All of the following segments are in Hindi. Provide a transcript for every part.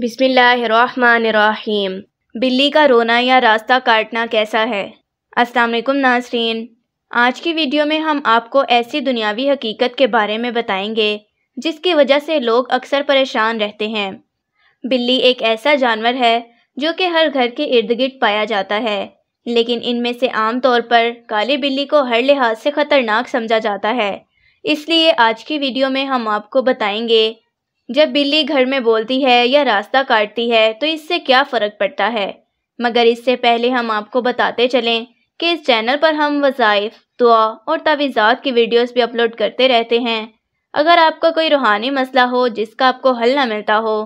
बिस्मिल्लाम बिल्ली का रोना या रास्ता काटना कैसा है अस्सलाम नाजरीन आज की वीडियो में हम आपको ऐसी दुनियावी हकीकत के बारे में बताएंगे जिसकी वजह से लोग अक्सर परेशान रहते हैं बिल्ली एक ऐसा जानवर है जो कि हर घर के इर्द गिर्द पाया जाता है लेकिन इनमें से आम तौर पर काली बिल्ली को हर लिहाज से ख़तरनाक समझा जाता है इसलिए आज की वीडियो में हम आपको बताएंगे जब बिल्ली घर में बोलती है या रास्ता काटती है तो इससे क्या फ़र्क पड़ता है मगर इससे पहले हम आपको बताते चलें कि इस चैनल पर हम वज़ाइफ दुआ और तावीज़ात की वीडियोस भी अपलोड करते रहते हैं अगर आपका कोई रूहानी मसला हो जिसका आपको हल ना मिलता हो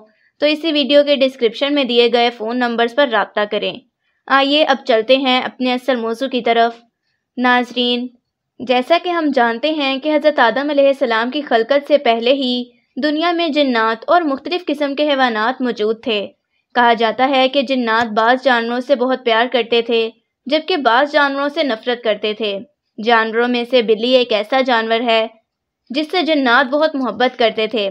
तो इसी वीडियो के डिस्क्रिप्शन में दिए गए फ़ोन नंबर्स पर रबता करें आइए अब चलते हैं अपने असल मौजू की तरफ नाजरीन जैसा कि हम जानते हैं कि हज़रत आदम सलाम की खलकत से पहले ही दुनिया में जन्ात और मुख्तलिफ़ किस्म के हैवानात मौजूद थे कहा जाता है कि जन्नात बाज़ जानवरों से बहुत प्यार करते थे जबकि बाज़ जानवरों से नफरत करते थे जानवरों में से बिल्ली एक ऐसा जानवर है जिससे जन्नात बहुत मोहब्बत करते थे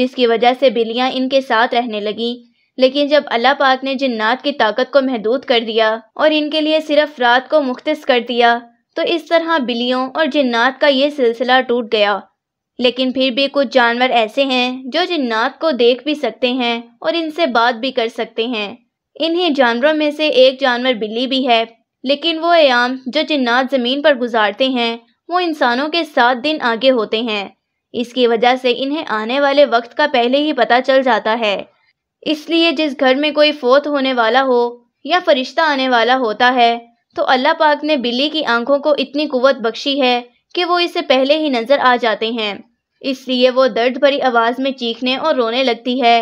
जिसकी वजह से बिल्लियाँ इनके साथ रहने लगीं लेकिन जब अल्लाह पाक ने जन्नात की ताकत को महदूद कर दिया और इनके लिए सिर्फ रात को मुख्तस कर दिया तो इस तरह बिल्लियों और जन्नात का ये सिलसिला टूट गया लेकिन फिर भी कुछ जानवर ऐसे हैं जो जिन्नात को देख भी सकते हैं और इनसे बात भी कर सकते हैं इन्हीं जानवरों में से एक जानवर बिल्ली भी है लेकिन वो आयाम जो जिन्नात ज़मीन पर गुजारते हैं वो इंसानों के सात दिन आगे होते हैं इसकी वजह से इन्हें आने वाले वक्त का पहले ही पता चल जाता है इसलिए जिस घर में कोई फोत होने वाला हो या फरिश्ता आने वाला होता है तो अल्लाह पाक ने बिल्ली की आंखों को इतनी कुवत बख्शी है कि वो इसे पहले ही नज़र आ जाते हैं इसलिए वो दर्द भरी आवाज़ में चीखने और रोने लगती है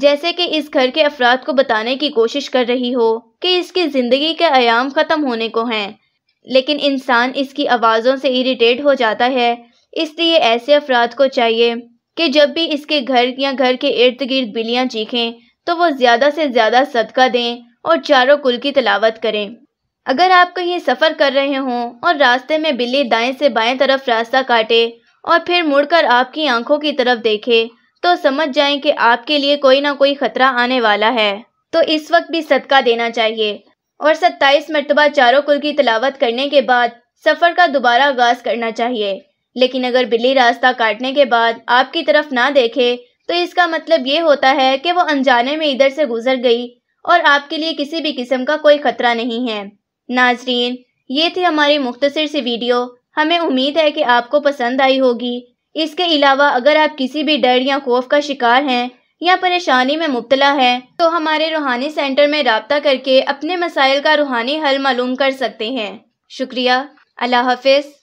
जैसे कि इस घर के अफराद को बताने की कोशिश कर रही हो कि इसकी ज़िंदगी के आयाम ख़त्म होने को हैं लेकिन इंसान इसकी आवाज़ों से इरिटेट हो जाता है इसलिए ऐसे अफराद को चाहिए कि जब भी इसके घर या घर के इर्द गिर्द बिलियाँ चीखें तो वो ज़्यादा से ज़्यादा सदका दें और चारों कुल की तलावत करें अगर आप कहीं सफ़र कर रहे हों और रास्ते में बिल्ली दाएं से बाएं तरफ रास्ता काटे और फिर मुड़कर आपकी आंखों की तरफ देखे तो समझ जाएं कि आपके लिए कोई ना कोई खतरा आने वाला है तो इस वक्त भी सदका देना चाहिए और सत्ताईस मरतबा चारों कुल की तलावत करने के बाद सफ़र का दोबारा आगाज करना चाहिए लेकिन अगर बिल्ली रास्ता काटने के बाद आपकी तरफ ना देखे तो इसका मतलब ये होता है कि वो अनजाने में इधर से गुजर गई और आपके लिए किसी भी किस्म का कोई खतरा नहीं है नाजरीन ये थी हमारी मुख्तर सी वीडियो हमें उम्मीद है कि आपको पसंद आई होगी इसके अलावा अगर आप किसी भी डर या खौफ का शिकार हैं या परेशानी में मुबतला है तो हमारे रूहानी सेंटर में रबता करके अपने मसाइल का रूहानी हल मालूम कर सकते हैं शुक्रिया अल्लाह हाफिज़